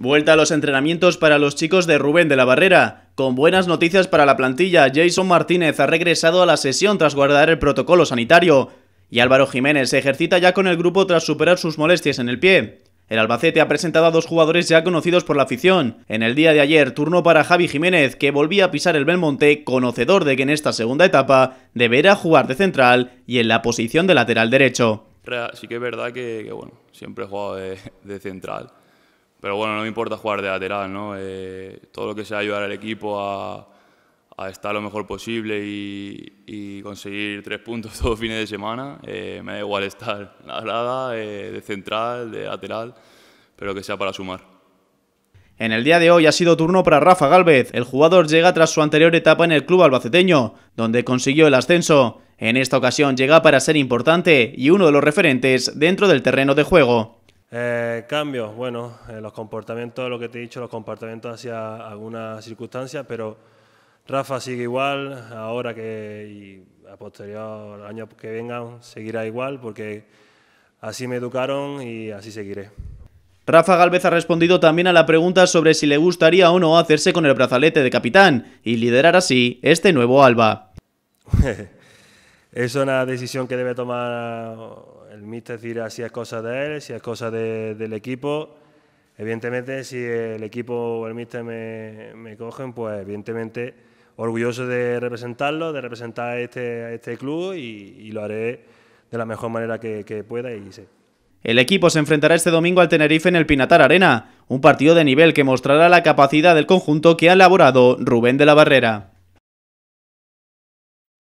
Vuelta a los entrenamientos para los chicos de Rubén de la Barrera. Con buenas noticias para la plantilla, Jason Martínez ha regresado a la sesión tras guardar el protocolo sanitario. Y Álvaro Jiménez se ejercita ya con el grupo tras superar sus molestias en el pie. El Albacete ha presentado a dos jugadores ya conocidos por la afición. En el día de ayer, turno para Javi Jiménez, que volvía a pisar el Belmonte, conocedor de que en esta segunda etapa deberá jugar de central y en la posición de lateral derecho. Sí que es verdad que, bueno, siempre he jugado de central pero bueno, no me importa jugar de lateral, ¿no? Eh, todo lo que sea ayudar al equipo a, estar lo mejor posible y, conseguir tres puntos todos fines de semana. Eh, me da igual estar en la grada, eh, de central, de lateral, pero que sea para sumar. En el día de hoy ha sido turno para Rafa Galvez. El jugador llega tras su anterior etapa en el club albaceteño, donde consiguió el ascenso. En esta ocasión llega para ser importante y uno de los referentes dentro del terreno de juego. Eh, cambios, bueno, eh, los comportamientos, lo que te he dicho, los comportamientos hacia algunas circunstancias, pero Rafa sigue igual, ahora que y a posterior, año que venga, seguirá igual, porque así me educaron y así seguiré. Rafa Galvez ha respondido también a la pregunta sobre si le gustaría o no hacerse con el brazalete de capitán y liderar así este nuevo Alba. es una decisión que debe tomar el míster, decir si es cosa de él, si es cosa del equipo. Evidentemente, si el equipo o el míster me, cogen, pues evidentemente orgulloso de representarlo, de representar a este, este club y, lo haré de la mejor manera que, pueda El equipo se enfrentará este domingo al Tenerife en el Pinatar Arena, un partido de nivel que mostrará la capacidad del conjunto que ha elaborado Rubén de la Barrera.